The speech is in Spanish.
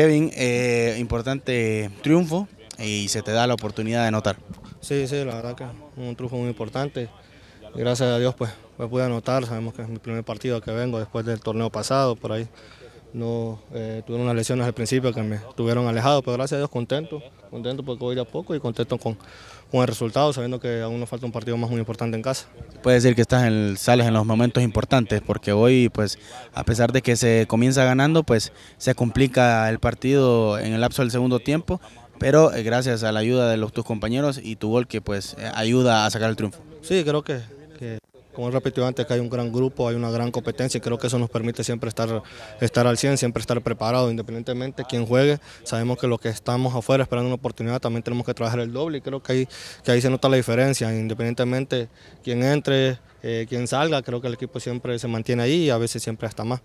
Kevin, eh, importante triunfo y se te da la oportunidad de anotar. Sí, sí, la verdad que un triunfo muy importante. Gracias a Dios pues, pude anotar, sabemos que es mi primer partido que vengo después del torneo pasado, por ahí no eh, tuvieron unas lesiones al principio que me tuvieron alejado, pero gracias a Dios contento, contento porque voy a poco y contento con, el resultado, sabiendo que aún nos falta un partido más muy importante en casa. Puede decir que estás en sales en los momentos importantes, porque hoy, pues, a pesar de que se comienza ganando, pues se complica el partido en el lapso del segundo tiempo, pero eh, gracias a la ayuda de los, tus compañeros y tu gol que pues eh, ayuda a sacar el triunfo. Sí, creo que como he repetido antes, que hay un gran grupo, hay una gran competencia y creo que eso nos permite siempre estar, estar al 100, siempre estar preparado, independientemente de quién juegue. Sabemos que los que estamos afuera esperando una oportunidad también tenemos que trabajar el doble y creo que ahí, que ahí se nota la diferencia, independientemente quién entre, quien eh, quién salga, creo que el equipo siempre se mantiene ahí y a veces siempre hasta más.